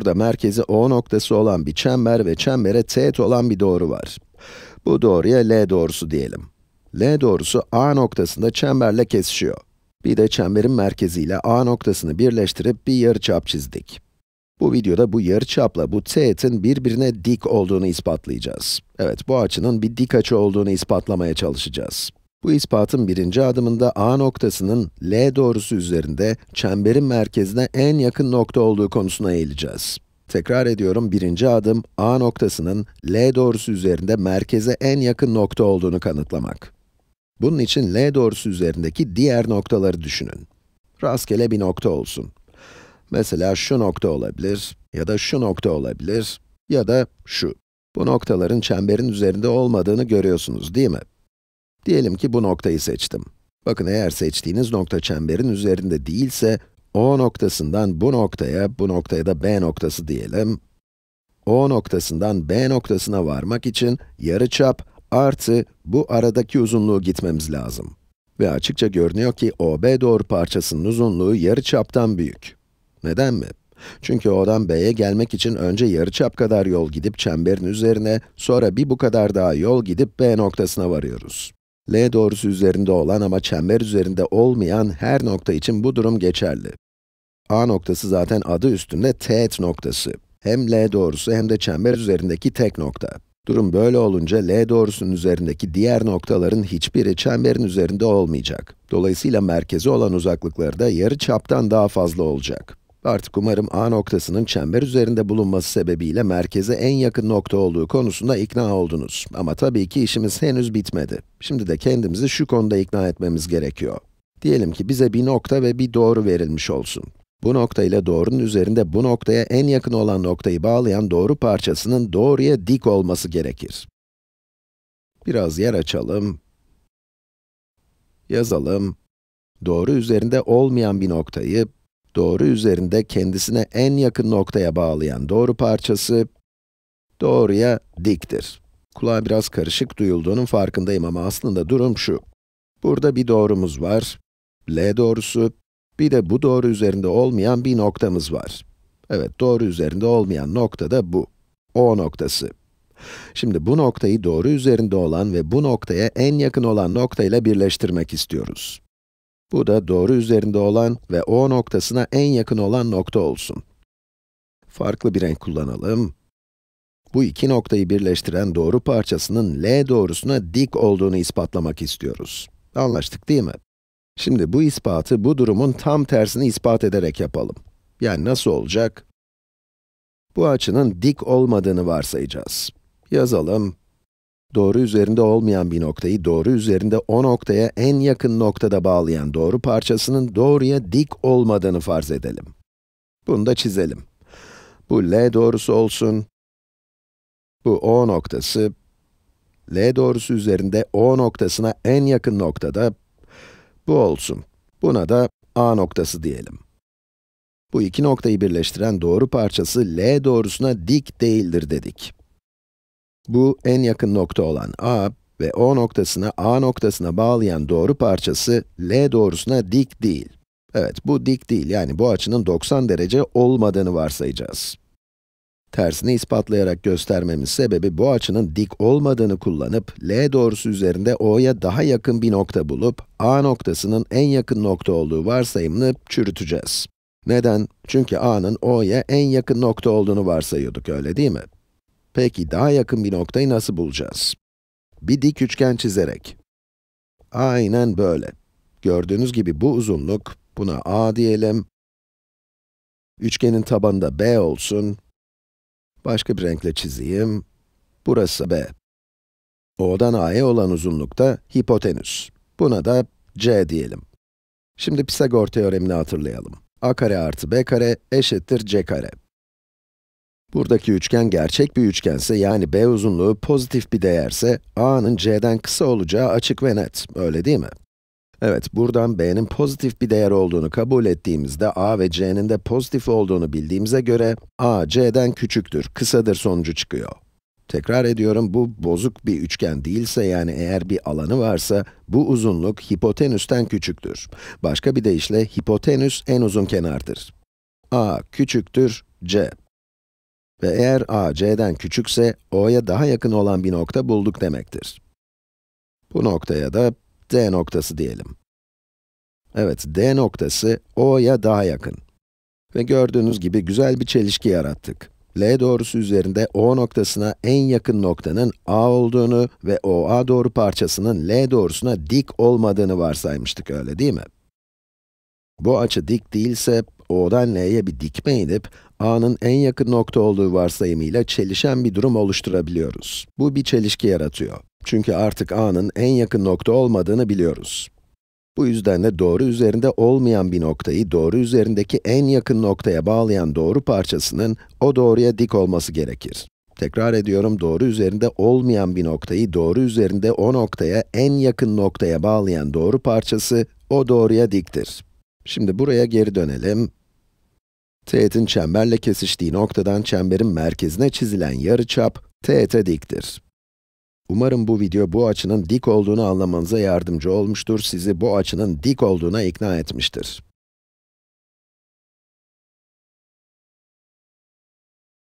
burada merkezi O noktası olan bir çember ve çembere teğet olan bir doğru var. Bu doğruya L doğrusu diyelim. L doğrusu A noktasında çemberle kesişiyor. Bir de çemberin merkeziyle A noktasını birleştirip bir yarıçap çizdik. Bu videoda bu yarıçapla bu teğetin birbirine dik olduğunu ispatlayacağız. Evet, bu açının bir dik açı olduğunu ispatlamaya çalışacağız. Bu ispatın birinci adımında A noktasının L doğrusu üzerinde çemberin merkezine en yakın nokta olduğu konusuna eğileceğiz. Tekrar ediyorum, birinci adım A noktasının L doğrusu üzerinde merkeze en yakın nokta olduğunu kanıtlamak. Bunun için L doğrusu üzerindeki diğer noktaları düşünün. Rastgele bir nokta olsun. Mesela şu nokta olabilir ya da şu nokta olabilir ya da şu. Bu noktaların çemberin üzerinde olmadığını görüyorsunuz değil mi? Diyelim ki bu noktayı seçtim. Bakın eğer seçtiğiniz nokta çemberin üzerinde değilse, O noktasından bu noktaya, bu noktaya da B noktası diyelim. O noktasından B noktasına varmak için yarıçap artı bu aradaki uzunluğu gitmemiz lazım. Ve açıkça görünüyor ki OB doğru parçasının uzunluğu yarıçaptan büyük. Neden mi? Çünkü O'dan B'ye gelmek için önce yarıçap kadar yol gidip çemberin üzerine, sonra bir bu kadar daha yol gidip B noktasına varıyoruz. L doğrusu üzerinde olan ama çember üzerinde olmayan her nokta için bu durum geçerli. A noktası zaten adı üstünde teğet noktası. Hem L doğrusu hem de çember üzerindeki tek nokta. Durum böyle olunca L doğrusunun üzerindeki diğer noktaların hiçbiri çemberin üzerinde olmayacak. Dolayısıyla merkezi olan uzaklıkları da yarı çaptan daha fazla olacak. Artık umarım A noktasının çember üzerinde bulunması sebebiyle merkeze en yakın nokta olduğu konusunda ikna oldunuz. Ama tabii ki işimiz henüz bitmedi. Şimdi de kendimizi şu konuda ikna etmemiz gerekiyor. Diyelim ki bize bir nokta ve bir doğru verilmiş olsun. Bu nokta ile doğrunun üzerinde bu noktaya en yakın olan noktayı bağlayan doğru parçasının doğruya dik olması gerekir. Biraz yer açalım. Yazalım. Doğru üzerinde olmayan bir noktayı doğru üzerinde kendisine en yakın noktaya bağlayan doğru parçası, doğruya diktir. Kulağa biraz karışık duyulduğunun farkındayım ama aslında durum şu. Burada bir doğrumuz var, L doğrusu, bir de bu doğru üzerinde olmayan bir noktamız var. Evet, doğru üzerinde olmayan nokta da bu, O noktası. Şimdi bu noktayı doğru üzerinde olan ve bu noktaya en yakın olan noktayla birleştirmek istiyoruz. Bu da doğru üzerinde olan ve O noktasına en yakın olan nokta olsun. Farklı bir renk kullanalım. Bu iki noktayı birleştiren doğru parçasının L doğrusuna dik olduğunu ispatlamak istiyoruz. Anlaştık değil mi? Şimdi bu ispatı bu durumun tam tersini ispat ederek yapalım. Yani nasıl olacak? Bu açının dik olmadığını varsayacağız. Yazalım, doğru üzerinde olmayan bir noktayı doğru üzerinde o noktaya en yakın noktada bağlayan doğru parçasının doğruya dik olmadığını farz edelim. Bunu da çizelim. Bu L doğrusu olsun. Bu O noktası. L doğrusu üzerinde O noktasına en yakın noktada bu olsun. Buna da A noktası diyelim. Bu iki noktayı birleştiren doğru parçası L doğrusuna dik değildir dedik. Bu en yakın nokta olan A ve O noktasını A noktasına bağlayan doğru parçası L doğrusuna dik değil. Evet, bu dik değil yani bu açının 90 derece olmadığını varsayacağız. Tersini ispatlayarak göstermemin sebebi bu açının dik olmadığını kullanıp L doğrusu üzerinde O'ya daha yakın bir nokta bulup A noktasının en yakın nokta olduğu varsayımını çürüteceğiz. Neden? Çünkü A'nın O'ya en yakın nokta olduğunu varsayıyorduk öyle değil mi? Peki daha yakın bir noktayı nasıl bulacağız? Bir dik üçgen çizerek. Aynen böyle. Gördüğünüz gibi bu uzunluk, buna a diyelim. Üçgenin tabanı da b olsun. Başka bir renkle çizeyim. Burası b. O'dan a'ya olan uzunluk da hipotenüs. Buna da c diyelim. Şimdi Pisagor teoremini hatırlayalım. a kare artı b kare eşittir c kare. Buradaki üçgen gerçek bir üçgense, yani b uzunluğu pozitif bir değerse, a'nın c'den kısa olacağı açık ve net, öyle değil mi? Evet, buradan b'nin pozitif bir değer olduğunu kabul ettiğimizde, a ve c'nin de pozitif olduğunu bildiğimize göre, a, c'den küçüktür, kısadır sonucu çıkıyor. Tekrar ediyorum, bu bozuk bir üçgen değilse, yani eğer bir alanı varsa, bu uzunluk hipotenüsten küçüktür. Başka bir deyişle, hipotenüs en uzun kenardır. a küçüktür c. Ve eğer a, c'den küçükse, o'ya daha yakın olan bir nokta bulduk demektir. Bu noktaya da d noktası diyelim. Evet, d noktası o'ya daha yakın. Ve gördüğünüz gibi güzel bir çelişki yarattık. L doğrusu üzerinde O noktasına en yakın noktanın A olduğunu ve OA doğru parçasının L doğrusuna dik olmadığını varsaymıştık, öyle değil mi? Bu açı dik değilse, O'dan N'ye bir dikme inip, A'nın en yakın nokta olduğu varsayımıyla çelişen bir durum oluşturabiliyoruz. Bu bir çelişki yaratıyor. Çünkü artık A'nın en yakın nokta olmadığını biliyoruz. Bu yüzden de doğru üzerinde olmayan bir noktayı doğru üzerindeki en yakın noktaya bağlayan doğru parçasının o doğruya dik olması gerekir. Tekrar ediyorum, doğru üzerinde olmayan bir noktayı doğru üzerinde o noktaya en yakın noktaya bağlayan doğru parçası o doğruya diktir. Şimdi buraya geri dönelim. Teğetin çemberle kesiştiği noktadan çemberin merkezine çizilen yarıçap teğete diktir. Umarım bu video bu açının dik olduğunu anlamanıza yardımcı olmuştur, sizi bu açının dik olduğuna ikna etmiştir.